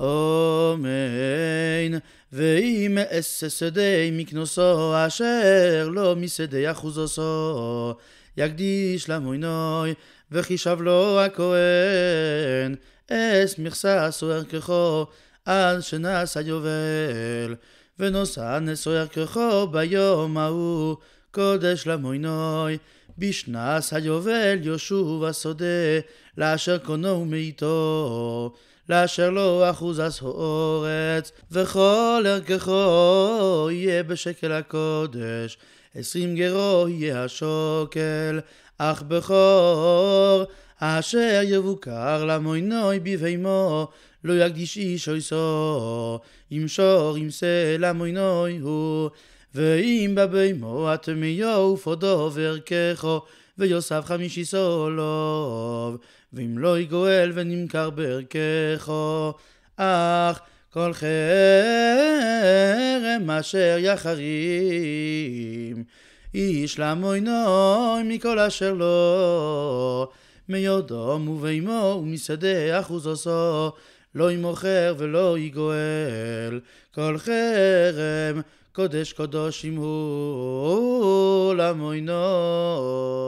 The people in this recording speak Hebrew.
אמן. ואם אעשה שדה מכנוסו, אשר לא משדה אחוזוסו, יקדיש למוינוי, וחישב לו הכהן, אס מכסה סוער ככו, עד שנעשה יובל, ונוסע נסוער ככו ביום ההוא, קודש למוינוי, בשנס היובל יושוב השדה, לאשר קונו ומאיתו. לאשר לו אחוז הסהורץ, וכל ערכו יהיה בשקל הקודש, עשרים גרו יהיה השוקל, אך בכור אשר יבוקר למוינוי בבהמו, לא יקדיש איש או אם שור אם סלע מוינוי הוא, ואם בבהמו הטמיו ופודו וערכו, ויוסף חמישי סולוב, ואם לא יגואל ונמכר בערכךו. אך כל חרם אשר יחרים, איש למוינוי מכל אשר לו, מיודום ובימו ומשדה אחוז עושו, לא ימוכר ולא יגואל, כל חרם קודש קודשים הוא למוינוי.